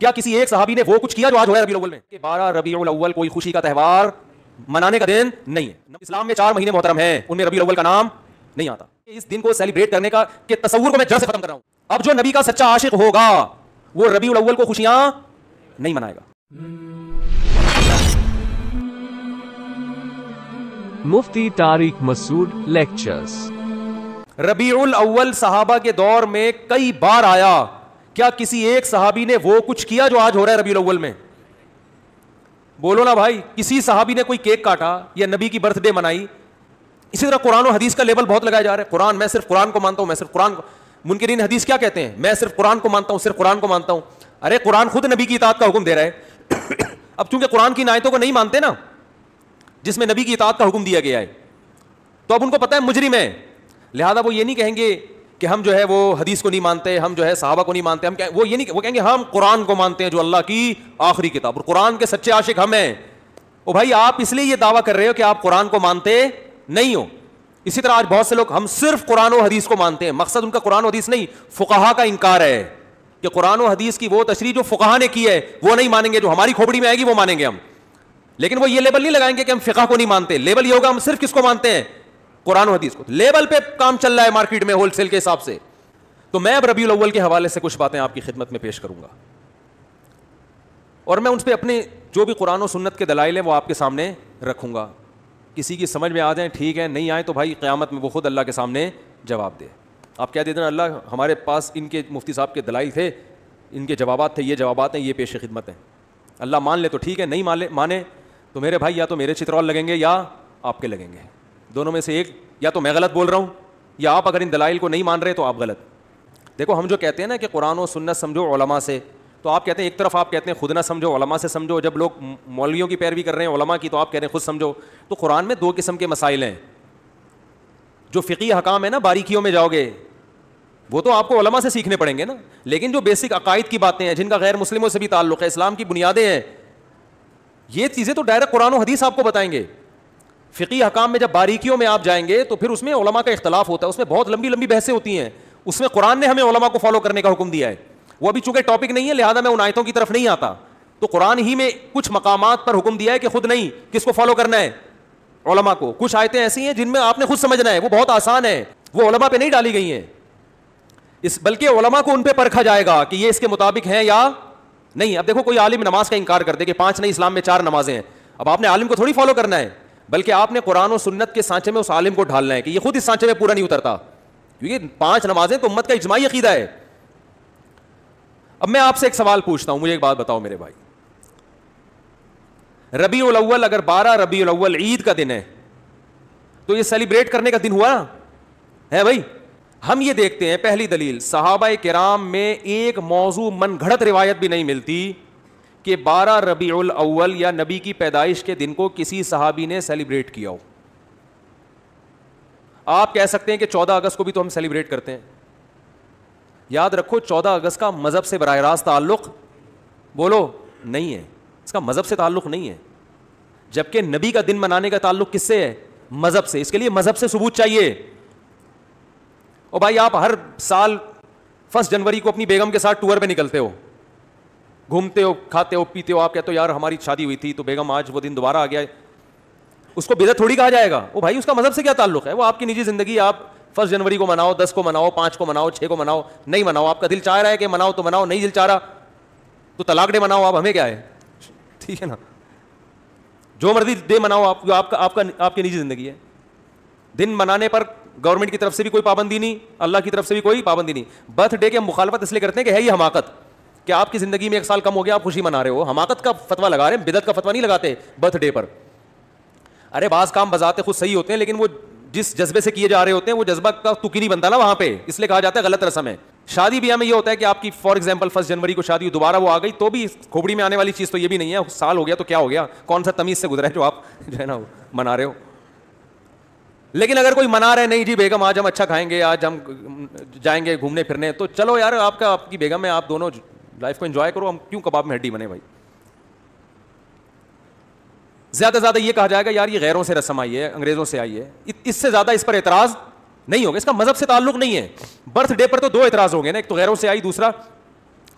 क्या किसी एक साहबी ने वो कुछ किया जो आज रहा है रबी में बारह रबी अव्वल कोई खुशी का त्यौहार मनाने का दिन नहीं है इस्लाम में चार महीने मोहतरम है उनमें रबी अव्वल का नाम नहीं आता इस दिन को सेलिब्रेट करने का के तस्वूर को मैं जड़ से खत्म कर रहा हूँ अब जो नबी का सच्चा आशिक होगा वो रबी अव्वल को खुशियां नहीं मनाएगा मुफ्ती तारिक मसूद लेक्चर्स रबी अव्वल साहबा के दौर में कई बार आया क्या किसी एक सहाबी ने वो कुछ किया जो आज हो रहा है रबी अव्वल में बोलो ना भाई किसी सहाबी ने कोई केक काटा या नबी की बर्थडे मनाई इसी तरह कुरान और हदीस का लेबल बहुत लगाया जा रहा है कुरान मैं सिर्फ कुरान को मानता हूं मैं सिर्फ कुरान को मुनकरीन हदीस क्या कहते हैं मैं सिर्फ कुरान को मानता हूं सिर्फ कुरान को मानता हूं अरे कुरान खुद नबी की इतात का हुक्म दे रहा है अब चूंकि कुरान की नायतों को नहीं मानते ना जिसमें नबी की इतात का हुक्म दिया गया है तो अब उनको पता है मुजरिम है लिहाजा वो ये नहीं कहेंगे कि हम जो है वो हदीस को नहीं मानते हम जो है साहबा को नहीं मानते हम वो ये नहीं वो कहेंगे हम कुरान को मानते हैं जो अल्लाह की आखिरी किताब और कुरान के सच्चे आशिक हम हैं ओ भाई आप इसलिए ये दावा कर रहे हो कि आप कुरान को मानते नहीं हो इसी तरह आज बहुत से लोग हम सिर्फ कुरान और हदीस को मानते हैं मकसद उनका कुरान हदीस नहीं फुकाहा का इनकार है कि कुरान और हदीस की वो तशरी जो फुकाहा ने की है वो नहीं मानेंगे जो हमारी खोपड़ी में आएगी वो मानेंगे हम लेकिन वो ये लेबल नहीं लगाएंगे कि हम फिका को नहीं मानते लेबल ये होगा हम सिर्फ किसको मानते हैं कुरान हदीस को लेवल पे काम चल रहा है मार्केट में होलसेल के हिसाब से तो मैं अब रबी अव्वल के हवाले से कुछ बातें आपकी खिदमत में पेश करूंगा और मैं उन पर अपने जो भी कुरान और सुन्नत के दलाइल हैं वो आपके सामने रखूंगा किसी की समझ में आ जाए ठीक है नहीं आए तो भाई क़्यामत में वो खुद अल्लाह के सामने जवाब दे आप कह देते ना अल्लाह हमारे पास इनके मुफ्ती साहब के दलाइल थे इनके जवाब थे ये जवाब हैं ये पेश खिदमत हैं अल्लाह मान ले तो ठीक है नहीं माने माने तो मेरे भाई या तो मेरे चित्रौल लगेंगे या आपके लगेंगे दोनों में से एक या तो मैं गलत बोल रहा हूँ या आप अगर इन दलाइल को नहीं मान रहे तो आप गलत देखो हम जो कहते हैं ना कि कुरान और सुन्नत समझो ओलमा से तो आप कहते हैं एक तरफ आप कहते हैं खुद ना समझो ओलमा से समझो जब लोग मौलवियों की पैरवी कर रहे हैं ओलमा की तो आप कह रहे हैं खुद समझो तो कुरान में दो किस्म के मसाइल हैं जो फ़िकी हकाम है ना बारीकियों में जाओगे वो तो आपको ओलमा से सीखने पड़ेंगे ना लेकिन जो बेसिक अकायद की बातें हैं जिनका गैर मुस्लिमों से भी ताल्लुक़ है इस्लाम की बुनियादें हैं ये चीज़ें तो डायरेक्ट कुरान हदीस आपको बताएंगे फ़िकी हकाम में जब बारीकियों में आप जाएंगे तो फिर उसमें ओलमा का इख्तलाफ होता है उसमें बहुत लंबी लंबी बहसें होती हैं उसमें कुरान ने हमें ओलमा को फॉलो करने का हुक्म दिया है वो अभी चूंकि टॉपिक नहीं है लिहाजा मैं उन आयतों की तरफ नहीं आता तो कुरान ही में कुछ मकाम पर हुक्म दिया है कि खुद नहीं किस को फॉलो करना है ओलमा को कुछ आयतें ऐसी हैं जिनमें आपने खुद समझना है वो बहुत आसान है वो ओलमा पे नहीं डाली गई हैं इस बल्कि ओलमा को उन परखा जाएगा कि ये इसके मुताबिक है या नहीं अब देखो कोई आलिम नमाज का इनकार कर दे कि पांच नहीं इस्लाम में चार नमाजें हैं अब आपने आलिम को थोड़ी फॉलो करना है बल्कि आपने कुरान और सुन्नत के सांचे में उस आलिम को ढालना है कि ये खुद इस सांचे में पूरा नहीं उतरता क्योंकि पांच नमाजें तो उम्मत का इजमाही अकीदा है अब मैं आपसे एक सवाल पूछता हूं मुझे एक बात बताओ मेरे भाई रबी अव्वल अगर बारह रबी अव्वल ईद का दिन है तो यह सेलिब्रेट करने का दिन हुआ ना है भाई हम ये देखते हैं पहली दलील सहाबा कराम में एक मौजू मन घड़त रिवायत भी नहीं मिलती कि 12 रबीउल अव्वल या नबी की पैदाइश के दिन को किसी सहाबी ने सेलिब्रेट किया हो आप कह सकते हैं कि चौदह अगस्त को भी तो हम सेलिब्रेट करते हैं याद रखो चौदह अगस्त का मज़हब से बरह रास्त ताल्लुक बोलो नहीं है इसका मज़हब से ताल्लुक नहीं है जबकि नबी का दिन मनाने का ताल्लुक किससे है मज़हब से इसके लिए मज़हब से सबूत चाहिए और भाई आप हर साल फर्स्ट जनवरी को अपनी बेगम के साथ टूर पे निकलते हो घूमते हो खाते हो पीते हो आप कहते हो यार हमारी शादी हुई थी तो बेगम आज वो दिन दोबारा आ गया है उसको बेदत थोड़ी कहा जाएगा वो भाई उसका मजहब से क्या ताल्लुक है वो आपकी निजी जिंदगी आप फर्स्ट जनवरी को मनाओ दस को मनाओ पांच को मनाओ छः को मनाओ नहीं मनाओ आपका दिल चाह रहा है कि मनाओ तो मनाओ नहीं दिल चाह रहा तो तलाक डे मनाओ आप हमें क्या है ठीक है ना जो मर्जी डे मनाओ आप, आपका आपका आपकी निजी जिंदगी है दिन मनाने पर गवर्नमेंट की तरफ से भी कोई पाबंदी नहीं अल्लाह की तरफ से भी कोई पाबंदी नहीं बर्थडे के मुखालफत इसलिए करते हैं कि है ये हमाकत कि आपकी ज़िंदगी में एक साल कम हो गया आप खुशी मना रहे हो हमाकत का फतवा लगा रहे हैं बिदत का फतवा नहीं लगाते बर्थडे पर अरे बास काम बजाते खुद सही होते हैं लेकिन वो जिस जज्बे से किए जा रहे होते हैं वो जज्बा का तुकी बनता ना वहां पर इसलिए कहा जाता है गलत रसम है शादी ब्याह में ये होता है कि आपकी फॉर एग्जाम्पल फर्स्ट जनवरी को शादी दोबारा वो आ गई तो भी खोपड़ी में आने वाली चीज़ तो ये भी नहीं है साल हो गया तो क्या हो गया कौन सा तमीज़ से गुजरा है जो आप जो है ना मना रहे हो लेकिन अगर कोई मना रहे नहीं जी बेगम आज हम अच्छा खाएंगे आज हम जाएंगे घूमने फिरने तो चलो यार आपका आपकी बेगम है आप दोनों लाइफ को एंजॉय करो हम क्यों कबाब में हड्डी बने भाई ज्यादा ज्यादा ये कहा जाएगा यार ये गैरों से रस्म आई है अंग्रेजों से आई है इससे ज्यादा इस पर एतराज नहीं होगा इसका मजहब से ताल्लुक नहीं है बर्थडे पर तो दो एतराज होंगे ना एक तो गैरों से आई दूसरा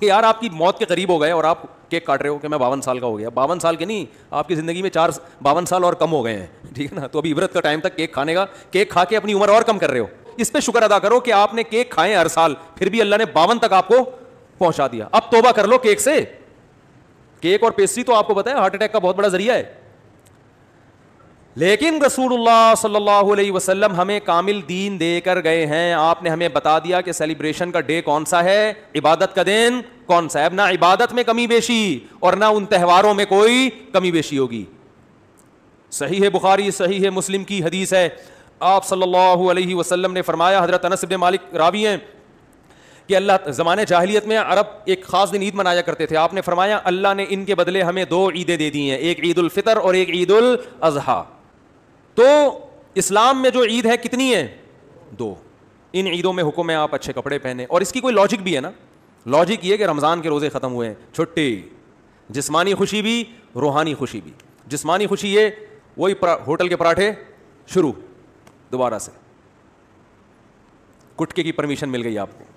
कि यार आपकी मौत के करीब हो गए और आप केक काट रहे हो कि मैं बावन साल का हो गया बावन साल के नहीं आपकी ज़िंदगी में चार बावन साल और कम हो गए हैं ठीक है ना तो अभी इबरत का टाइम तक केक खाने का केक खा के अपनी उम्र और कम कर रहे हो इस पर शुक्र अदा करो कि आपने केक खाए हर साल फिर भी अल्लाह ने बावन तक आपको पहुंचा दिया अब तोबा कर लो केक से केक और पेस्ट्री तो आपको बताया हार्ट अटैक का बहुत बड़ा जरिया है लेकिन रसूल सल्लल्लाहु अलैहि वसल्लम हमें कामिल दीन देकर गए हैं आपने हमें बता दिया कि सेलिब्रेशन का डे कौन सा है इबादत का दिन कौन सा है ना इबादत में कमी बेशी और ना उन त्योहारों में कोई कमी बेशी होगी सही है बुखारी सही है मुस्लिम की हदीस है आप सल्लल्लाहु अलैहि वसल्लम ने फरमाया हजरत अनस इब्न मालिक रावी हैं कि अल्लाह ज़माने जाहलीत में अरब एक ख़ास दिन ईद मनाया करते थे आपने फरमाया अल्लाह ने इनके बदले हमें दो ईदें दे दी हैं एक ईद उलफ़ितर और एक ईद अजहा तो इस्लाम में जो ईद है कितनी है दो इन ईदों में हुक्म है आप अच्छे कपड़े पहने और इसकी कोई लॉजिक भी है ना लॉजिक ये कि रमज़ान के रोज़े ख़त्म हुए हैं छुट्टी जिसमानी खुशी भी रूहानी खुशी भी जिसमानी खुशी ये वही होटल के पराठे शुरू दोबारा से कुटके की परमिशन मिल गई आपको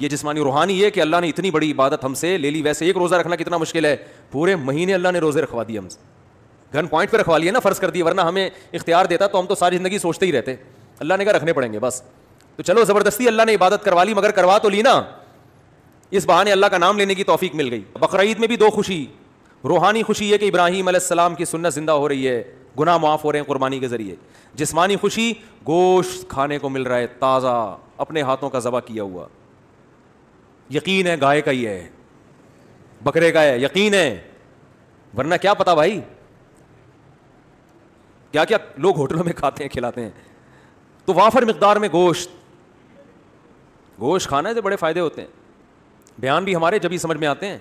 ये जिसमानी रूहानी है कि अल्लाह ने इतनी बड़ी इबादत हमसे ले ली वैसे एक रोज़ा रखना कितना मुश्किल है पूरे महीने अल्लाह ने रोज़े रखवा दिए हमसे घन पॉइंट पर रखवा लिया ना फ़र्ज़ कर दिए वरना हमें इख्तियार देता तो हम तो सारी ज़िंदगी सोचते ही रहते अल्लाह ने कहा रखने पड़ेंगे बस तो चलो ज़बरदस्ती अल्लाह ने इबादत करवा ली मगर करवा तो ली ना इस बहाने अल्लाह का नाम लेने की तोफ़ी मिल गई बकरीद में भी दो खुशी रूहानी खुशी है कि इब्राहिम आसमाम की सुन्नत ज़िंदा हो रही है गुना माफ़ हो रहे हैं कुरबानी के ज़रिए जिसमानी खुशी गोश्त खाने को मिल रहा है ताज़ा अपने हाथों का ज़बा किया हुआ यकीन है गाय का ही है बकरे का है यकीन है वरना क्या पता भाई क्या क्या लोग होटलों में खाते हैं खिलाते हैं तो वाफर मकदार में गोश्त गोश्त खाने से बड़े फ़ायदे होते हैं बयान भी हमारे जब ही समझ में आते हैं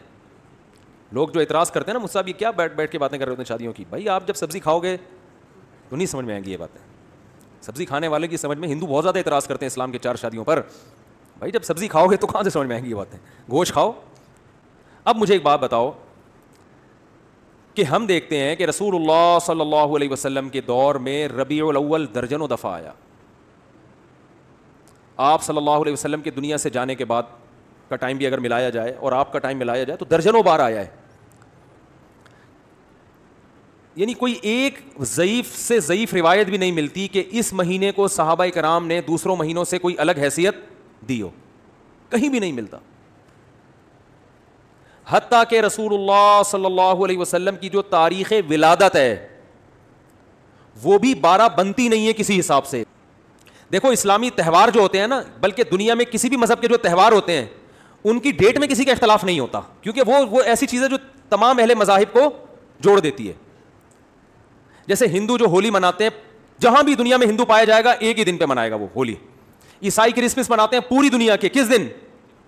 लोग जो एतराज़ करते हैं ना मुझसे भी क्या बैठ बैठ के बातें कर रहे होते हैं शादियों की भाई आप जब सब्ज़ी खाओगे तो नहीं समझ में आएंगी ये बातें सब्ज़ी खाने वाले की समझ में हिंदू बहुत ज़्यादा इतराज़ करते हैं इस्लाम के चार शादियों पर भाई जब सब्ज़ी खाओगे तो कहाँ से समझ में आएंगी ये बातें गोश्त खाओ अब मुझे एक बात बताओ कि हम देखते हैं कि रसूल सल्लल्लाहु अलैहि वसल्लम के दौर में रबी अव्वल दर्जनों दफ़ा आया आप सल्लल्लाहु अलैहि वसल्लम के दुनिया से जाने के बाद का टाइम भी अगर मिलाया जाए और आपका टाइम मिलाया जाए तो दर्जनों बार आया है यानी कोई एक ज़यीफ़ से ज़यीफ़ रिवायत भी नहीं मिलती कि इस महीने को साहबा कराम ने दूसरों महीनों से कोई अलग हैसियत दियो कहीं भी नहीं मिलता हती के रसूल सल्लल्लाहु अलैहि वसल्लम की जो तारीख विलादत है वो भी बारह बनती नहीं है किसी हिसाब से देखो इस्लामी त्यौहार जो होते हैं ना बल्कि दुनिया में किसी भी मज़हब के जो त्यौहार होते हैं उनकी डेट में किसी का इख्तलाफ नहीं होता क्योंकि वो वो ऐसी चीज़ें जो तमाम अहले मजाहिब को जोड़ देती है जैसे हिंदू जो होली मनाते हैं जहां भी दुनिया में हिंदू पाया जाएगा एक ही दिन पे मनाएगा वो होली ईसाई क्रिसमस मनाते हैं पूरी दुनिया के किस दिन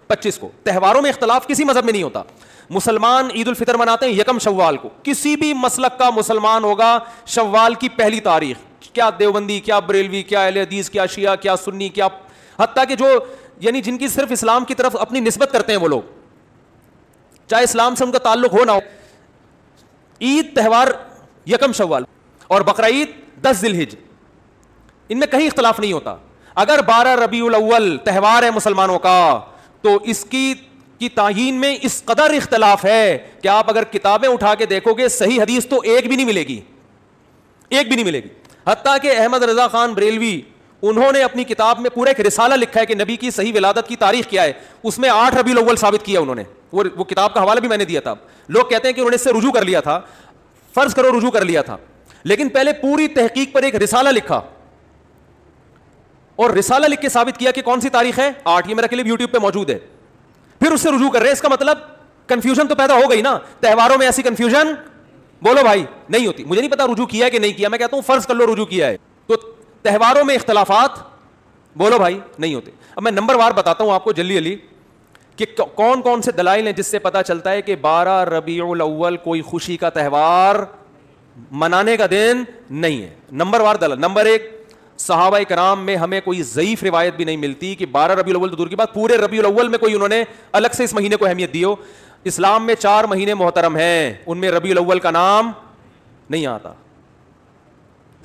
पच्चीस को त्यौहारों में इख्तलाफ किसी मजहब में नहीं होता मुसलमान ईद उल फितर मनाते हैं यकम शवाल को किसी भी मसलक का मुसलमान होगा शवाल की पहली तारीख क्या देवबंदी क्या बरेलवी क्या अल हदीस क्या शिया क्या सुन्नी क्या हती कि जो यानी जिनकी सिर्फ इस्लाम की तरफ अपनी नस्बत करते हैं वो लोग चाहे इस्लाम से उनका ताल्लुक हो ना हो ईद त्यौहार यकम शव्वाल और बकर ईद दस दिल इनमें कहीं इख्तलाफ नहीं होता अगर बारह रबी अव्वल त्यौहार है मुसलमानों का तो इसकी की तयन में इस कदर इख्तलाफ है कि आप अगर किताबें उठा के देखोगे सही हदीस तो एक भी नहीं मिलेगी एक भी नहीं मिलेगी हती कि अहमद रजा खान बरेलवी उन्होंने अपनी किताब में पूरा एक रिसाला लिखा है कि नबी की सही विलादत की तारीख क्या है उसमें आठ रबी अव्वल साबित किया उन्होंने वो वो किताब का हवाला भी मैंने दिया था लोग कहते हैं कि उन्होंने इससे रुझू कर लिया था फर्ज करो रुझू कर लिया था लेकिन पहले पूरी तहकीक पर एक रिसाला लिखा और रिसाला लिख के साबित किया कि कौन सी तारीख है आठ ये मेरा क्लिप यूट्यूब पर मौजूद है फिर उससे रुझू कर रहे इसका मतलब कंफ्यूजन तो पैदा हो गई ना त्यौहारों में ऐसी कंफ्यूजन बोलो भाई नहीं होती मुझे नहीं पता रुझू किया है कि नहीं किया मैं कहता हूं फर्ज कर लो रुजू किया है तो त्यौहारों में इख्तलाफात बोलो भाई नहीं होते अब मैं नंबर वार बताता हूं आपको जल्दी जल्दी कि कौन कौन से दलाइल हैं जिससे पता चलता है कि बारह रबी अव्वल कोई खुशी का त्यौहार मनाने का दिन नहीं है नंबर वार दलाल नंबर एक सहाबा कराम में हमें कोई ज़यीफ़ रिवायत भी नहीं मिलती कि बारह रबी अव्वल तो दूर की बात पूरे रबी अव्वल में कोई उन्होंने अलग से इस महीने को अहमियत दी हो इस्लाम में चार महीने मोहतरम हैं उनमें रबी अव्वल का नाम नहीं आता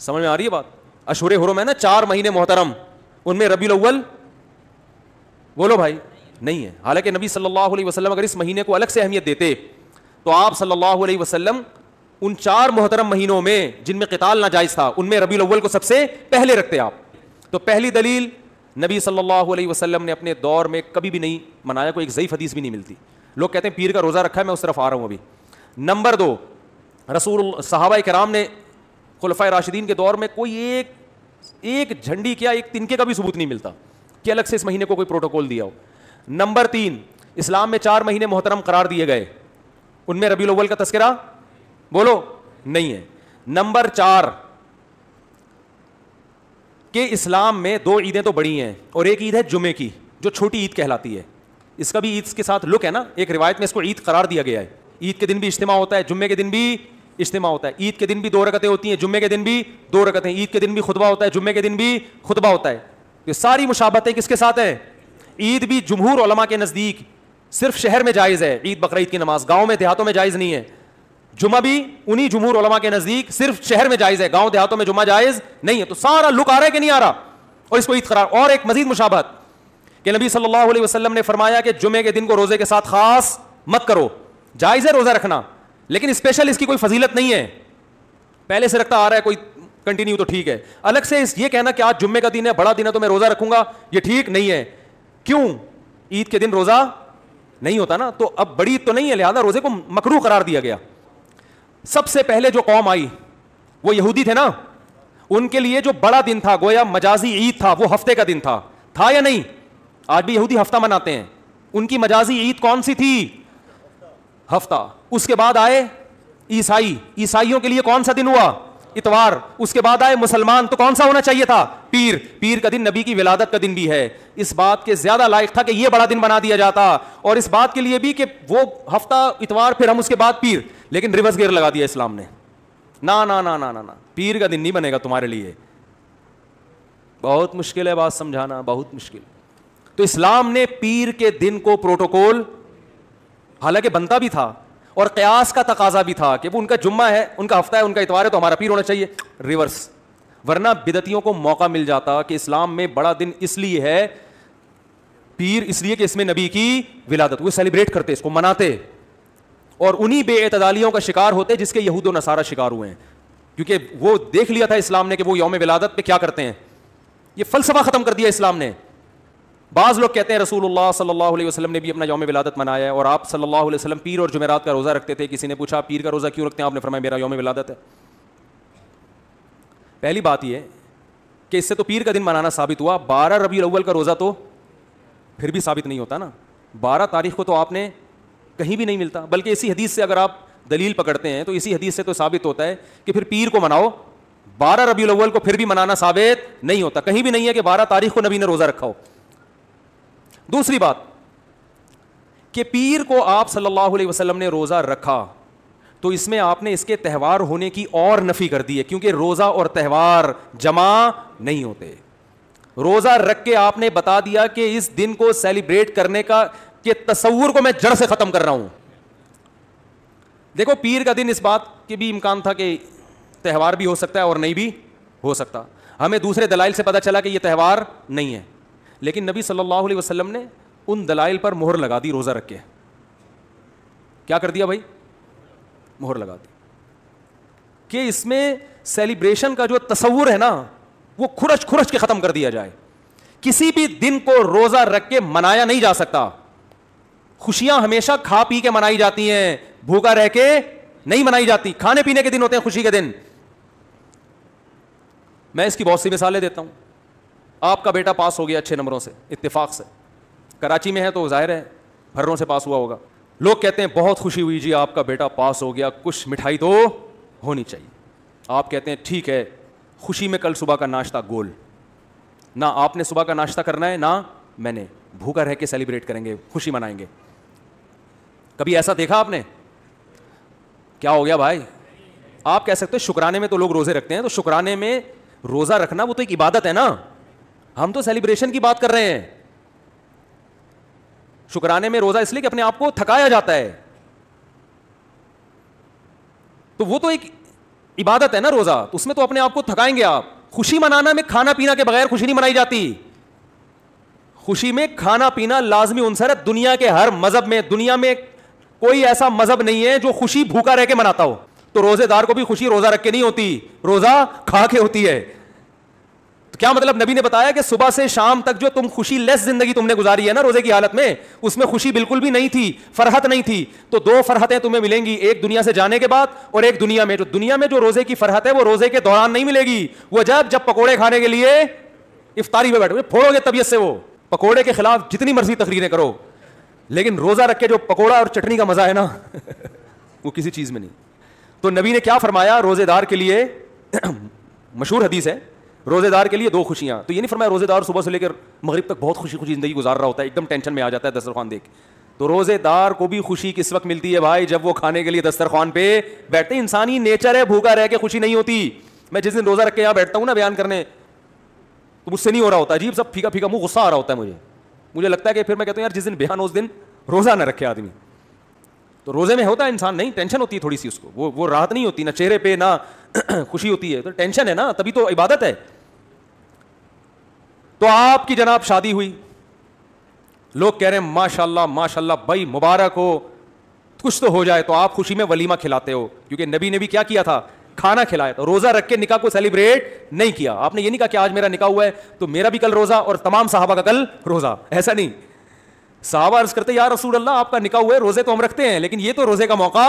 समझ में आ रही है बात अशूर हरम है ना चार महीने मोहतरम उनमें रबी अव्वल बोलो भाई नहीं है हालांकि नबी सल्लल्लाहु अलैहि वसल्लम अगर इस महीने को अलग से अहमियत देते तो आप सल्लल्लाहु अलैहि वसल्लम उन चार मोहतरम महीनों में जिनमें किताल नाजायज था उनमें रबी अव्वल को सबसे पहले रखते आप तो पहली दलील नबी सल्लल्लाहु अलैहि वसल्लम ने अपने दौर में कभी भी नहीं मनाया कोई एक ज़यीफ हदीस भी नहीं मिलती लोग कहते हैं पीर का रोज़ा रखा है मैं उस तरफ आ रहा हूँ अभी नंबर दो रसूल साहबा कराम ने खुलफा राशिदीन के दौर में कोई एक एक झंडी क्या एक तिनके का भी सबूत नहीं मिलता कि अलग से इस महीने को कोई प्रोटोकॉल दिया हो नंबर तीन इस्लाम में चार महीने मोहतरम करार दिए गए उनमें रबी अव्वल का तस्करा बोलो नहीं है नंबर चार के इस्लाम में दो ईदें तो बड़ी हैं और एक ईद है जुमे की जो छोटी ईद कहलाती है इसका भी ईद के साथ लुक है ना एक रिवायत में इसको ईद करार दिया गया है ईद के दिन भी इज्तिमा होता है जुम्मे के दिन भी इज्तम होता है ईद के दिन भी दो रकतें होती हैं जुम्मे के दिन भी दो रकतें ईद के दिन भी खुतबा होता है जुम्मे के दिन भी खुतबा होता है ये सारी मुशाबतें किसके साथ हैं ईद भी जमहूर उलमा के नज़दीक सिर्फ शहर में जायज़ है ईद बकर की नमाज गाँव में देहातों में जायज़ नहीं है जुमा भी उन्हीं जमूर उलमा के नजदीक सिर्फ शहर में जायज है गांव देहातों में जुमा जायज नहीं है तो सारा लुक आ रहा है कि नहीं आ रहा और इसको ईद करार और एक मजीद मुशाबत के नबी सल्लल्लाहु अलैहि वसल्लम ने फरमाया कि जुमे के दिन को रोजे के साथ खास मत करो जायज है रोजा रखना लेकिन स्पेशल इसकी कोई फजीलत नहीं है पहले से रखता आ रहा है कोई कंटिन्यू तो ठीक है अलग से ये कहना कि आज जुम्मे का दिन है बड़ा दिन है तो मैं रोजा रखूंगा यह ठीक नहीं है क्यों ईद के दिन रोजा नहीं होता ना तो अब बड़ी ईद तो नहीं है लिहाजा रोजे को मकरू करार दिया गया सबसे पहले जो कौम आई वो यहूदी थे ना उनके लिए जो बड़ा दिन था गोया मजाजी ईद था वो हफ्ते का दिन था था या नहीं आज भी यहूदी हफ्ता मनाते हैं उनकी मजाजी ईद कौन सी थी हफ्ता उसके बाद आए ईसाई ईसाइयों के लिए कौन सा दिन हुआ इतवार उसके बाद आए मुसलमान तो कौन सा होना चाहिए था पीर पीर का दिन नबी की विलादत का दिन भी है इस बात के ज्यादा लायक था कि यह बड़ा दिन बना दिया जाता और इस बात के लिए भी कि वो हफ्ता इतवार फिर हम उसके बाद पीर लेकिन रिवर्स गेयर लगा दिया इस्लाम ने ना ना ना ना ना ना पीर का दिन नहीं बनेगा तुम्हारे लिए बहुत मुश्किल है बात समझाना बहुत मुश्किल तो इस्लाम ने पीर के दिन को प्रोटोकॉल हालांकि बनता भी था और कयास का तकाजा भी था कि वो उनका जुम्मा है उनका हफ्ता है उनका इतवार है तो हमारा पीर होना चाहिए रिवर्स वरना बिदतियों को मौका मिल जाता कि इस्लाम में बड़ा दिन इसलिए है पीर इसलिए कि इसमें नबी की विलादत वो सेलिब्रेट करते इसको मनाते और उन्हीं बेअतदालियों का शिकार होते जिसके यहूद नसारा शिकार हुए हैं क्योंकि वो देख लिया था इस्लाम ने कि वो योम विलादत पर क्या करते हैं ये फलसफा ख़त्म कर दिया इस्लाम ने बाज़ लोग कहते हैं रसूलुल्लाह सल्लल्लाहु अलैहि वसल्लम ने भी अपना यौम विलादत मनाया है और आप सल्लल्लाहु अलैहि वसल्लम पीर और जुमेरात का रोज़ा रखते थे किसी ने पूछा पीर का रोज़ा क्यों रखते हैं आपने फरमाया मेरा यौम विलादत है पहली बात यह कि इससे तो पीर का दिन मनाना साबित हुआ बारह रबी अव्वल का रोज़ा तो फिर भी साबित नहीं होता ना बारह तारीख को तो आपने कहीं भी नहीं मिलता बल्कि इसी हदीस से अगर आप दलील पकड़ते हैं तो इसी हदीस से तो साबित होता है कि फिर पीर को मनाओ बारह रबी अव्वल को फिर भी मनाना साबित नहीं होता कहीं भी नहीं है कि बारह तारीख को नबी ने रोज़ा रखा हो दूसरी बात कि पीर को आप सल्लल्लाहु अलैहि वसल्लम ने रोज़ा रखा तो इसमें आपने इसके त्यौहार होने की और नफ़ी कर दी है क्योंकि रोज़ा और त्यौहार जमा नहीं होते रोज़ा रख के आपने बता दिया कि इस दिन को सेलिब्रेट करने का के तस्वूर को मैं जड़ से ख़त्म कर रहा हूं देखो पीर का दिन इस बात के भी इम्कान था कि त्यौहार भी हो सकता है और नहीं भी हो सकता हमें दूसरे दलाइल से पता चला कि यह त्यौहार नहीं है लेकिन नबी सल्लल्लाहु अलैहि वसल्लम ने उन दलाइल पर मोहर लगा दी रोज़ा रख के क्या कर दिया भाई मोहर लगा दी कि इसमें सेलिब्रेशन का जो तस्वुर है ना वो खुरच खुरच के ख़त्म कर दिया जाए किसी भी दिन को रोज़ा रख के मनाया नहीं जा सकता खुशियां हमेशा खा पी के मनाई जाती हैं भूखा रह के नहीं मनाई जाती खाने पीने के दिन होते हैं खुशी के दिन मैं इसकी बहुत सी मिसालें देता हूं आपका बेटा पास हो गया अच्छे नंबरों से इत्तेफाक से कराची में है तो जाहिर है भर्रों से पास हुआ होगा लोग कहते हैं बहुत खुशी हुई जी आपका बेटा पास हो गया कुछ मिठाई तो होनी चाहिए आप कहते हैं ठीक है खुशी में कल सुबह का नाश्ता गोल ना आपने सुबह का नाश्ता करना है ना मैंने भूखा रह के सेलिब्रेट करेंगे खुशी मनाएंगे कभी ऐसा देखा आपने क्या हो गया भाई आप कह सकते हो शुक्राने में तो लोग रोज़े रखते हैं तो शुक्राने में रोज़ा रखना वो तो एक इबादत है ना हम तो सेलिब्रेशन की बात कर रहे हैं शुक्राने में रोजा इसलिए कि अपने आप को थकाया जाता है तो वो तो एक इबादत है ना रोजा तो उसमें तो अपने आप को थकाएंगे आप खुशी मनाना में खाना पीना के बगैर खुशी नहीं मनाई जाती खुशी में खाना पीना लाजमी उनसर है दुनिया के हर मजहब में दुनिया में कोई ऐसा मजहब नहीं है जो खुशी भूखा रह के मनाता हो तो रोजेदार को भी खुशी रोजा रख के नहीं होती रोजा खा के होती है तो क्या मतलब नबी ने बताया कि सुबह से शाम तक जो तुम खुशी लेस जिंदगी तुमने गुजारी है ना रोजे की हालत में उसमें खुशी बिल्कुल भी नहीं थी फरहत नहीं थी तो दो फरहतें तुम्हें मिलेंगी एक दुनिया से जाने के बाद और एक दुनिया में जो दुनिया में जो रोजे की फरहत है वो रोजे के दौरान नहीं मिलेगी वह जब जब पकौड़े खाने के लिए इफ्तारी में बैठोगे फोड़ोगे तबीयत से वो पकौड़े के खिलाफ जितनी मर्जी तकरीरें करो लेकिन रोजा रख के जो पकौड़ा और चटनी का मजा है ना वो किसी चीज में नहीं तो नबी ने क्या फरमाया रोजेदार के लिए मशहूर हदीस है रोजेदार के लिए दो खुशियां तो ये नहीं फरमाया रोजेदार सुबह से लेकर मगरब तक बहुत खुशी खुशी जिंदगी गुजार रहा होता है एकदम टेंशन में आ जाता है दस्तरखान देख तो रोजेदार को भी खुशी किस वक्त मिलती है भाई जब वो खाने के लिए दस्तरखान पे बैठते इंसानी नेचर है भूखा रह के खुशी नहीं होती मैं जिस दिन रोजा रख के यहाँ बैठता हूँ ना बयान करने तो मुझसे नहीं हो रहा होता अजीब सब फीका फीका मुंह गुस्सा आ रहा होता है मुझे मुझे लगता है कि फिर मैं कहता हूँ यार जिस दिन बयान उस दिन रोजा ना रखे आदमी तो रोजे में होता है इंसान नहीं टेंशन होती है थोड़ी सी उसको वो वो राहत नहीं होती ना चेहरे पे ना खुशी होती है तो टेंशन है ना तभी तो इबादत है तो आपकी जनाब शादी हुई लोग कह रहे हैं माशाल्लाह माशाल्लाह भाई मुबारक हो कुछ तो हो जाए तो आप खुशी में वलीमा खिलाते हो क्योंकि नबी ने भी क्या किया था खाना खिलाया था रोजा रख के निकाह को सेलिब्रेट नहीं किया आपने ये नहीं कहा कि आज मेरा निकाह हुआ है तो मेरा भी कल रोजा और तमाम साहबा का कल रोजा ऐसा नहीं साहबा अर्ज करते यार रसूल अल्लाह आपका निका हुआ है रोजे तो हम रखते हैं लेकिन ये तो रोजे का मौका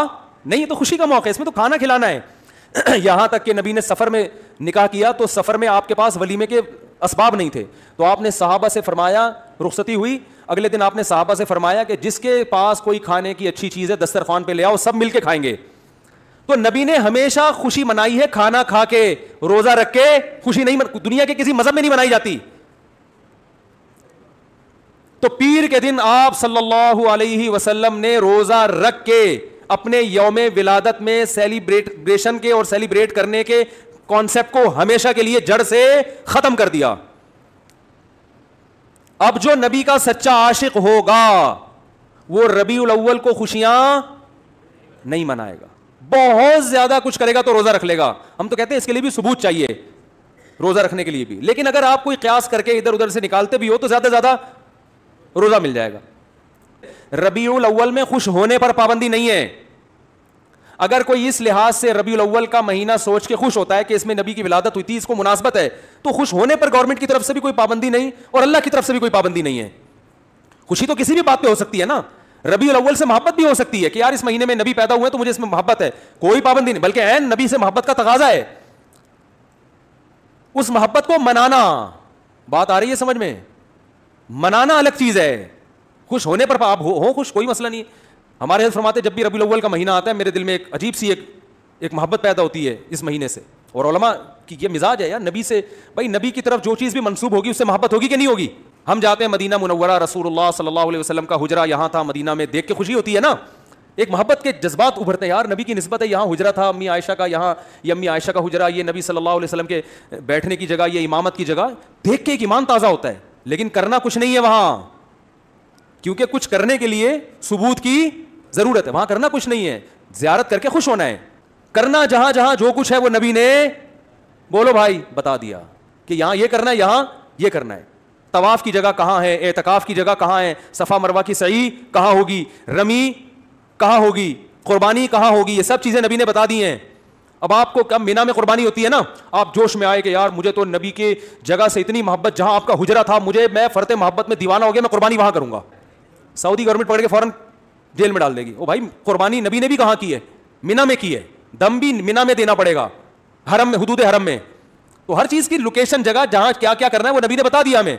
नहीं तो खुशी का मौका है इसमें तो खाना खिलाना है यहां तक कि नबी ने सफर में निकाह किया तो सफर में आपके पास वलीमे के इसबाब नहीं थे तो आपने साहबा से फरमाया रुखसती हुई अगले दिन आपने साहबा से फरमाया कि जिसके पास कोई खाने की अच्छी चीज़ है दस्तरखान पे ले आओ सब मिलके खाएंगे तो नबी ने हमेशा खुशी मनाई है खाना खा के रोजा रख के खुशी नहीं दुनिया के किसी मजहब में नहीं मनाई जाती तो पीर के दिन आप सल्लल्लाहु अलैहि वसल्लम ने रोजा रख के अपने यौम विलादत में सेलिब्रेट सेलिब्रेशन के और सेलिब्रेट करने के कॉन्सेप्ट को हमेशा के लिए जड़ से खत्म कर दिया अब जो नबी का सच्चा आशिक होगा वो रबी उल अव्वल को खुशियां नहीं मनाएगा बहुत ज्यादा कुछ करेगा तो रोजा रख लेगा हम तो कहते हैं इसके लिए भी सबूत चाहिए रोजा रखने के लिए भी लेकिन अगर आप कोई क्यास करके इधर उधर से निकालते भी हो तो ज्यादा से ज्यादा रोजा मिल जाएगा रबी उल अव्वल में खुश होने पर पाबंदी नहीं है अगर कोई इस लिहाज से रबी अव्वल का महीना सोच के खुश होता है कि इसमें नबी की विलादत हुई थी इसको मुनासबत है तो खुश होने पर गवर्नमेंट की तरफ से भी कोई पाबंदी नहीं और अल्लाह की तरफ से भी कोई पाबंदी नहीं है खुशी तो किसी भी बात पर हो सकती है ना रबी अव्वल से मोहब्बत भी हो सकती है कि यार इस महीने में नबी पैदा हुए तो मुझे इसमें मोहब्बत है कोई पाबंदी नहीं बल्कि एन नबी से मोहब्बत का तकाजा है उस मोहब्बत को मनाना बात आ रही है समझ में मनाना अलग चीज है खुश होने पर आप हो, हो खुश कोई मसला नहीं है हमारे हेल्थ फरमाते जब भी रबी अव्वल का महीना आता है मेरे दिल में एक अजीब सी एक एक मोहब्बत पैदा होती है इस महीने से और ओलमा की ये मिजाज है यार नबी से भाई नबी की तरफ जो चीज़ भी मनसूब होगी उससे मोहब्बत होगी कि नहीं होगी हम जाते हैं मदीना मुनवरा रसूल सल्लल्लाहु अलैहि का हुजरा यहाँ था मदीना में देख के खुशी होती है ना एक मोहब्बत के जज्बात उभरते हैं यार नबी की नस्बत है यहाँ हुजरा था अम्मी आयशा का यहाँ ये अम्मी आयशा का हुजरा ये नबी सल्लल्लाहु अलैहि वसल्लम के बैठने की जगह ये इमामत की जगह देख के एक ईमान ताज़ा होता है लेकिन करना कुछ नहीं है वहाँ क्योंकि कुछ करने के लिए सबूत की ज़रूरत है वहां करना कुछ नहीं है ज़्यारत करके खुश होना है करना जहां जहां जो कुछ है वो नबी ने बोलो भाई बता दिया कि यहां यह करना है यहां यह करना है तवाफ़ की जगह कहां है एतकाफ़ की जगह कहां है सफ़ा मरवा की सही कहां होगी रमी कहां होगी कुर्बानी कहां होगी ये सब चीज़ें नबी ने बता दी हैं अब आपको कब मीना में कुर्बानी होती है ना आप जोश में आए कि यार मुझे तो नबी के जगह से इतनी मोहब्बत जहां आपका हुजरा था मुझे मैं फरते मोहब्बत में दीवाना हो गया मैं कुर्बानी वहां करूंगा सऊदी गवर्नमेंट पकड़ के फौरन जेल में डाल देगी ओ भाई कुर्बानी नबी ने भी कहा की है मिना में की है दम भी मिना में देना पड़ेगा हरम में हदूद हरम में तो हर चीज की लोकेशन जगह जहां क्या क्या करना है वो नबी ने बता दिया हमें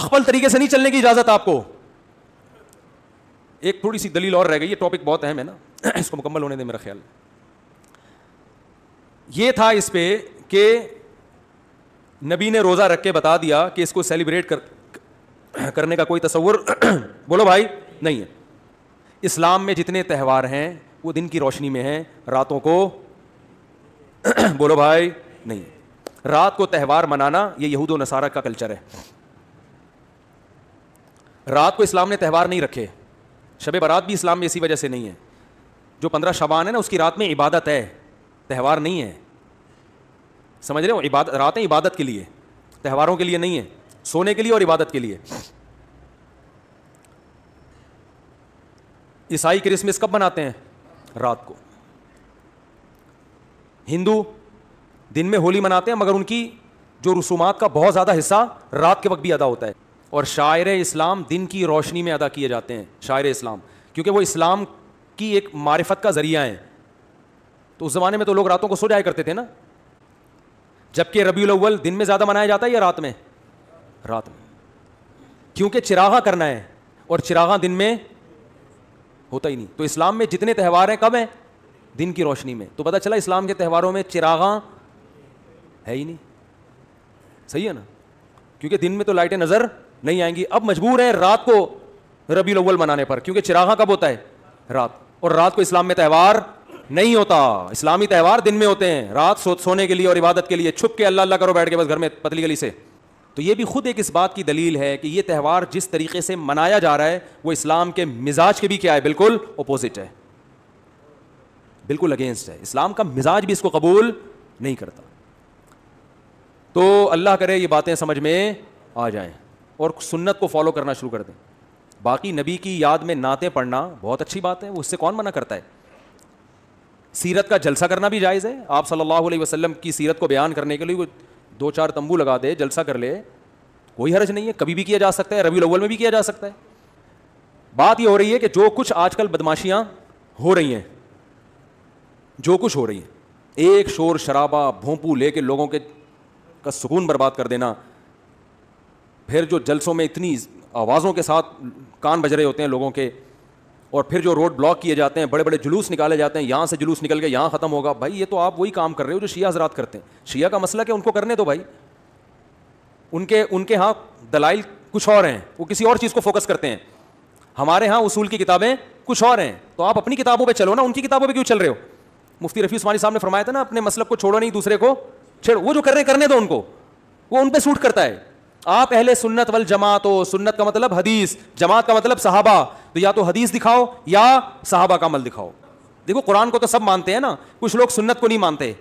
अखबल तरीके से नहीं चलने की इजाजत आपको एक थोड़ी सी दलील और रह गई ये टॉपिक बहुत अहम है ना इसको मुकम्मल होने दें मेरा ख्याल ये था इस पर कि नबी ने रोज़ा रख के बता दिया कि इसको सेलिब्रेट कर करने का कोई तस्वर बोलो भाई नहीं है इस्लाम में जितने त्यौहार हैं वो दिन की रोशनी में हैं रातों को बोलो भाई नहीं रात को त्यौहार मनाना ये यहूद नसारा का कल्चर है रात को इस्लाम ने त्यौहार नहीं रखे शब बारात भी इस्लाम में इसी वजह से नहीं है जो पंद्रह शबान है ना उसकी रात में इबादत है त्यौहार नहीं है समझ रहे हो इबादत रातें इबादत के लिए त्यौहारों के लिए नहीं है सोने के लिए और इबादत के लिए ईसाई क्रिसमस कब मनाते हैं रात को हिंदू दिन में होली मनाते हैं मगर उनकी जो रसूमात का बहुत ज़्यादा हिस्सा रात के वक्त भी अदा होता है और शायर इस्लाम दिन की रोशनी में अदा किए जाते हैं शायर इस्लाम क्योंकि वो इस्लाम की एक मारफत का ज़रिया है तो उस ज़माने में तो लोग रातों को सो जाया करते थे ना जबकि रबी अव्वल दिन में ज़्यादा मनाया जाता है या रात में रात में क्योंकि चिरागा करना है और चिरागा दिन में होता ही नहीं तो इस्लाम में जितने त्यौहार हैं कब हैं दिन की रोशनी में तो पता चला इस्लाम के त्यौहारों में चिरागा है ही नहीं सही है ना क्योंकि दिन में तो लाइटें नज़र नहीं आएंगी अब मजबूर हैं रात को रबी अव्वल मनाने पर क्योंकि चिरागा कब होता है रात और रात को इस्लाम में त्यौहार नहीं होता इस्लामी त्यौहार दिन में होते हैं रात सोने के लिए और इबादत के लिए छुप के अल्लाह अल्लाह करो बैठ के बस घर में पतली गली से तो ये भी खुद एक इस बात की दलील है कि यह त्यौहार जिस तरीके से मनाया जा रहा है वह इस्लाम के मिजाज के भी क्या है बिल्कुल अपोजिट है बिल्कुल अगेंस्ट है इस्लाम का मिजाज भी इसको कबूल नहीं करता तो अल्लाह करे ये बातें समझ में आ जाए और सुन्नत को फॉलो करना शुरू कर दें बाकी नबी की याद में नाते पढ़ना बहुत अच्छी बात है वो इससे कौन मना करता है सीरत का जलसा करना भी जायज़ है आप सल्लल्लाहु अलैहि वसल्लम की सीरत को बयान करने के लिए दो चार तंबू लगा दे जलसा कर ले कोई हर्ज नहीं है कभी भी किया जा सकता है रवि अव्वल में भी किया जा सकता है बात यह हो रही है कि जो कुछ आजकल बदमाशियां हो रही हैं जो कुछ हो रही है एक शोर शराबा भोंपू लेके लोगों के का सुकून बर्बाद कर देना फिर जो जलसों में इतनी आवाज़ों के साथ कान बज रहे होते हैं लोगों के और फिर जो रोड ब्लॉक किए जाते हैं बड़े बड़े जुलूस निकाले जाते हैं यहाँ से जुलूस निकल के यहाँ ख़त्म होगा भाई ये तो आप वही काम कर रहे हो जो शिया हजरात करते हैं शिया का मसला क्या उनको करने दो भाई उनके उनके यहाँ दलाइल कुछ और हैं वो किसी और चीज़ को फोकस करते हैं हमारे यहाँ उसूल की किताबें कुछ और हैं तो आप अपनी किताबों पर चलो ना उनकी किताबों पर क्यों चल रहे हो मुफ्ती रफ़ी उस्मानी साहब ने फरमाया था ना अपने मसलब को छोड़ो नहीं दूसरे को छेड़ो वो जो कर रहे करने दो उनको वो उन पर सूट करता है आप अहले सुन्नत वल जमात हो सुन्नत का मतलब हदीस जमात का मतलब साहबा तो या तो हदीस दिखाओ या साहबा का अमल दिखाओ देखो कुरान को तो सब मानते हैं ना कुछ लोग सुन्नत को नहीं मानते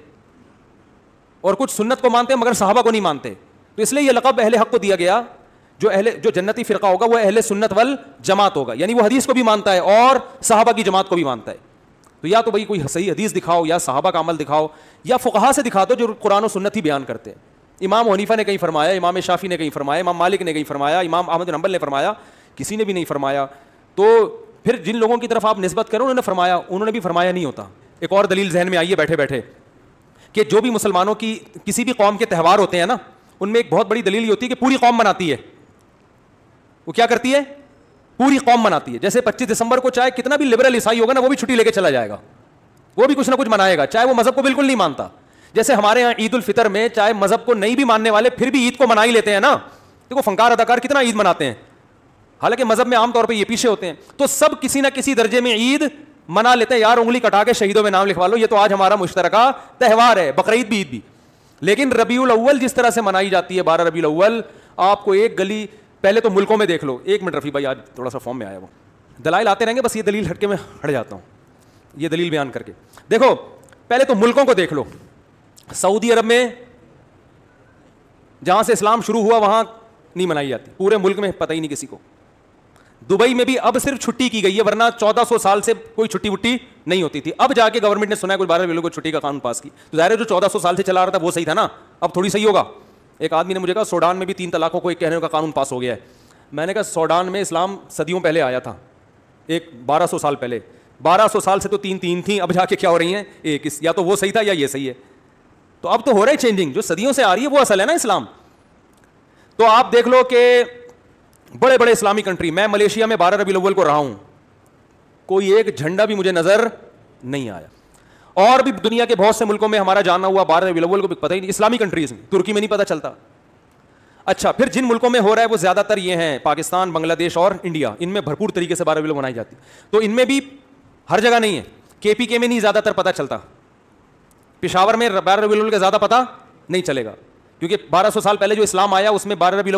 और कुछ सुन्नत को मानते हैं मगर साहबा को नहीं मानते तो इसलिए यह लकब अहले हक को दिया गया जो अहले जो जन्नती फ़िरका होगा वह अहले सुन्नत वल जमात होगा यानी वो हदीस को भी मानता है और साहबा की जमात को भी मानता है तो या तो भाई कोई सही हदीस दिखाओ या साहबा का अमल दिखाओ या फ़ुकहा से दिखा दो जो कुरान और सुन्नत ही बयान करते हैं इमाम हनीफा ने कहीं फरमाया इमाम शाफी ने कहीं फरमाया इमाम मालिक ने कहीं फरमाया इमाम अहमद नंबल ने फरमाया किसी ने भी नहीं फरमाया तो फिर जिन लोगों की तरफ आप नस्बत करें उन्होंने फरमाया उन्होंने भी फरमाया नहीं होता एक और दलील जहन में आई है बैठे बैठे कि जो भी मुसलमानों की किसी भी कौम के त्यौहार होते हैं ना उनमें एक बहुत बड़ी दलील ये होती है कि पूरी कौम मनाती है वो क्या करती है पूरी कौम मनाती है जैसे पच्चीस दिसंबर को चाहे कितना भी लिबरल ईसाई होगा ना वो भी छुट्टी लेके चला जाएगा वो भी कुछ ना कुछ मनाएगा चाहे वो मजहब को बिल्कुल नहीं मानता जैसे हमारे यहाँ ईद उल फितर में चाहे मजहब को नहीं भी मानने वाले फिर भी ईद को मना ही लेते हैं ना देखो फंकार अदाकार कितना ईद मनाते हैं हालांकि मजहब में आमतौर पर यह पीछे होते हैं तो सब किसी ना किसी दर्जे में ईद मना लेते हैं यार उंगली कटा के शहीदों में नाम लिखवा लो ये तो आज हमारा मुश्तर त्यौहार है बकरीद भी ईद भी लेकिन रबी अव्वल जिस तरह से मनाई जाती है बारह रबी अव्वल आपको एक गली पहले तो मुल्कों में देख लो एक मिनट रफ़ी भाई आज थोड़ा सा फॉर्म में आया वो दलाइल आते रहेंगे बस ये दलील हटके में हट जाता हूँ ये दलील बयान करके देखो पहले तो मुल्कों को देख लो सऊदी अरब में जहां से इस्लाम शुरू हुआ वहां नहीं मनाई जाती पूरे मुल्क में पता ही नहीं किसी को दुबई में भी अब सिर्फ छुट्टी की गई है वरना 1400 साल से कोई छुट्टी वुट्टी नहीं होती थी अब जाके गवर्नमेंट ने सुना है कुछ बारह लोगों को छुट्टी का कानून पास की तो जाहिर है जो 1400 साल से चला रहा था वो सही था ना अब थोड़ी सही होगा एक आदमी ने मुझे कहा सोडान में भी तीन तलाकों को एक कहने का कानून पास हो गया है मैंने कहा सोडान में इस्लाम सदियों पहले आया था एक 1200 साल पहले 1200 साल से तो तीन तीन थी अब जाके क्या हो रही हैं एक या तो वो सही था या ये सही है तो अब तो हो रहा है चेंजिंग जो सदियों से आ रही है वो असल है ना इस्लाम तो आप देख लो कि बड़े बड़े इस्लामी कंट्री मैं मलेशिया में बारह रबी अव्वल को रहा हूं कोई एक झंडा भी मुझे नजर नहीं आया और भी दुनिया के बहुत से मुल्कों में हमारा जाना हुआ बारह रबी अव्वल को भी पता ही नहीं इस्लामी कंट्रीज में तुर्की में नहीं पता चलता अच्छा फिर जिन मुल्कों में हो रहा है वो ज्यादातर ये हैं पाकिस्तान बांग्लादेश और इंडिया इनमें भरपूर तरीके से बारह रबी मनाई जाती तो इनमें भी हर जगह नहीं है केपीके में नहीं ज्यादातर पता चलता पिशावर में बार रबी का ज़्यादा पता नहीं चलेगा क्योंकि 1200 साल पहले जो इस्लाम आया उसमें बार रबी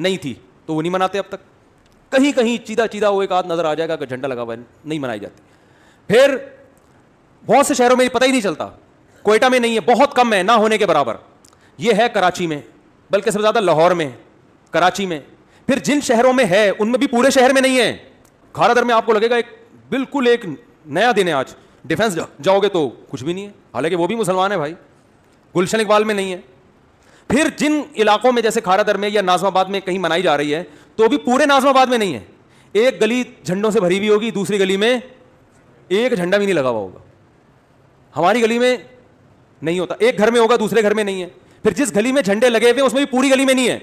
नहीं थी तो वो नहीं मनाते अब तक कहीं कहीं चीदा चीदा वो एक आध नज़र आ जाएगा कि झंडा लगा हुआ नहीं मनाई जाती फिर बहुत से शहरों में पता ही नहीं चलता कोयटा में नहीं है बहुत कम है ना होने के बराबर ये है कराची में बल्कि सबसे ज़्यादा लाहौर में कराची में फिर जिन शहरों में है उनमें भी पूरे शहर में नहीं है खारादर में आपको लगेगा एक बिल्कुल एक नया दिन है आज डिफेंस जा, जाओगे तो कुछ भी नहीं है हालांकि वो भी मुसलमान है भाई गुलशन इकबाल में नहीं है फिर जिन इलाकों में जैसे खारा दर में या नाजमाबाद में कहीं मनाई जा रही है तो भी पूरे नाजमाबाद में नहीं है एक गली झंडों से भरी हुई होगी दूसरी गली में एक झंडा भी नहीं लगा हुआ होगा हमारी गली में नहीं होता एक घर में होगा दूसरे घर में नहीं है फिर जिस गली में झंडे लगे हुए हैं उसमें भी पूरी गली में नहीं है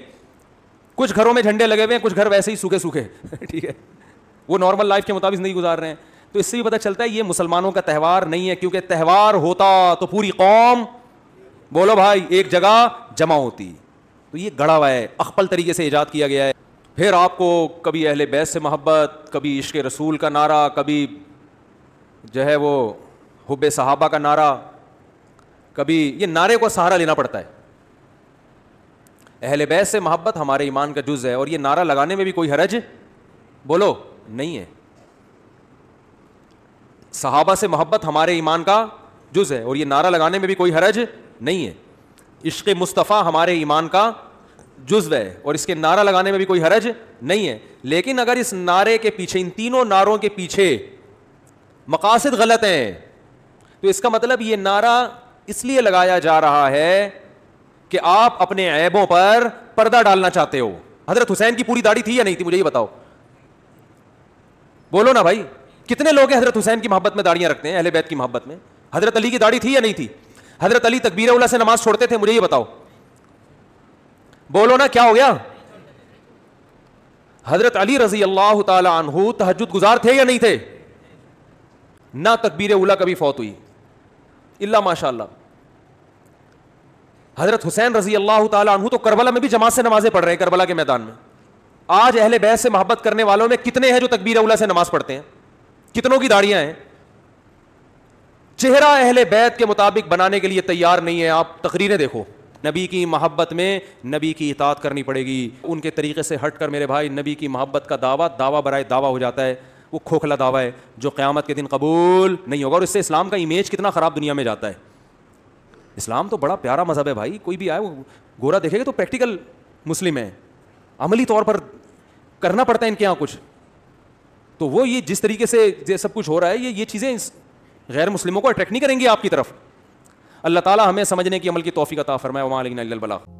कुछ घरों में झंडे लगे हुए हैं कुछ घर वैसे ही सूखे सूखे ठीक है वो नॉर्मल लाइफ के मुताबिक नहीं गुजार रहे हैं तो इससे भी पता चलता है ये मुसलमानों का त्यौहार नहीं है क्योंकि त्यौहार होता तो पूरी कौम बोलो भाई एक जगह जमा होती तो ये गड़ा हुआ है अखपल तरीके से ईजाद किया गया है फिर आपको कभी अहले बैस से मोहब्बत कभी इश्क रसूल का नारा कभी जो है वो हुब सहाबा का नारा कभी ये नारे को सहारा लेना पड़ता है अहल बैस से मोहब्बत हमारे ईमान का जुज़ है और ये नारा लगाने में भी कोई हरज बोलो नहीं है सहाबा से मोहब्बत हमारे ईमान का जुज़ है और ये नारा लगाने में भी कोई हरज नहीं है इश्क मुस्तफ़ा हमारे ईमान का जुज्व है और इसके नारा लगाने में भी कोई हरज नहीं है लेकिन अगर इस नारे के पीछे इन तीनों नारों के पीछे मकासद गलत हैं तो इसका मतलब ये नारा इसलिए लगाया जा रहा है कि आप अपने ऐबों पर पर्दा डालना चाहते हो हजरत हुसैन की पूरी दाढ़ी थी या नहीं थी मुझे ये बताओ बोलो ना भाई कितने लोग हैं हजरत हुसैन की मोहब्बत में दाड़ियां रखते हैं अहले बैत की मोहब्बत में हजरत अली की दाढ़ी थी या नहीं थी हजरत अली तकबीर उल्ला से नमाज छोड़ते थे मुझे ये बताओ बोलो ना क्या हो गया हजरत अली रजी अल्लाह तहजद तहजुद गुजार थे या नहीं थे ना तकबीर उला कभी फौत हुई इला माशा हजरत हुसैन रजी अल्लाह तहु तो करबला में भी जमात से नमाजें पढ़ रहे हैं करबला के मैदान में आज अहले बैस से मोहब्बत करने वालों में कितने हैं जो तकबीर उला से नमाज पढ़ते हैं कितनों की दाढ़ियां हैं चेहरा अहले बैत के मुताबिक बनाने के लिए तैयार नहीं है आप तकरीरें देखो नबी की मोहब्बत में नबी की इतात करनी पड़ेगी उनके तरीके से हट कर मेरे भाई नबी की मोहब्बत का दावा दावा बरए दावा हो जाता है वो खोखला दावा है जो क़्यामत के दिन कबूल नहीं होगा और इससे इस्लाम का इमेज कितना ख़राब दुनिया में जाता है इस्लाम तो बड़ा प्यारा मज़हब है भाई कोई भी आए वो गोरा देखेगा तो प्रैक्टिकल मुस्लिम है अमली तौर पर करना पड़ता है इनके यहाँ कुछ तो वो ये जिस तरीके से ये सब कुछ हो रहा है ये ये चीज़ें गैर मुस्लिमों को अट्रैक्ट नहीं करेंगी आपकी तरफ अल्लाह ताला हमें समझने की अमल की तोफ़ी का ता फरमाए वालिन